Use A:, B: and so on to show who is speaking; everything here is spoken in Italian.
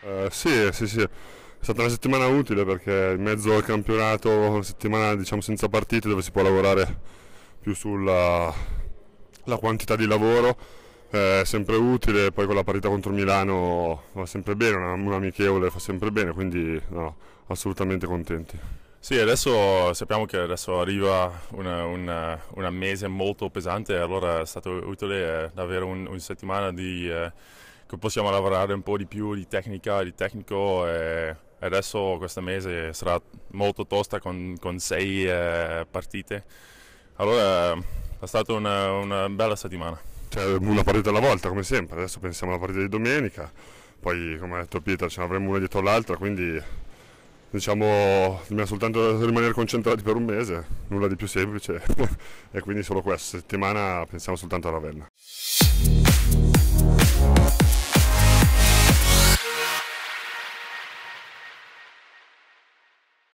A: Eh, sì, eh, sì, sì. È stata una settimana utile perché in mezzo al campionato, una settimana diciamo senza partite dove si può lavorare più sulla quantità di lavoro, eh, è sempre utile, poi con la partita contro Milano va sempre bene, una, una amichevole fa sempre bene, quindi no, assolutamente contenti.
B: Sì, adesso sappiamo che adesso arriva un mese molto pesante, allora è stato utile eh, avere una settimana di... Eh, che possiamo lavorare un po' di più di tecnica, di tecnico e eh, adesso questo mese sarà molto tosta con, con sei eh, partite. Allora è
A: stata una, una bella settimana. Cioè, una partita alla volta come sempre, adesso pensiamo alla partita di domenica, poi come ha detto Pietro ce ne avremo una dietro l'altra, quindi diciamo dobbiamo soltanto rimanere concentrati per un mese, nulla di più semplice e quindi solo questa settimana pensiamo soltanto a Ravenna.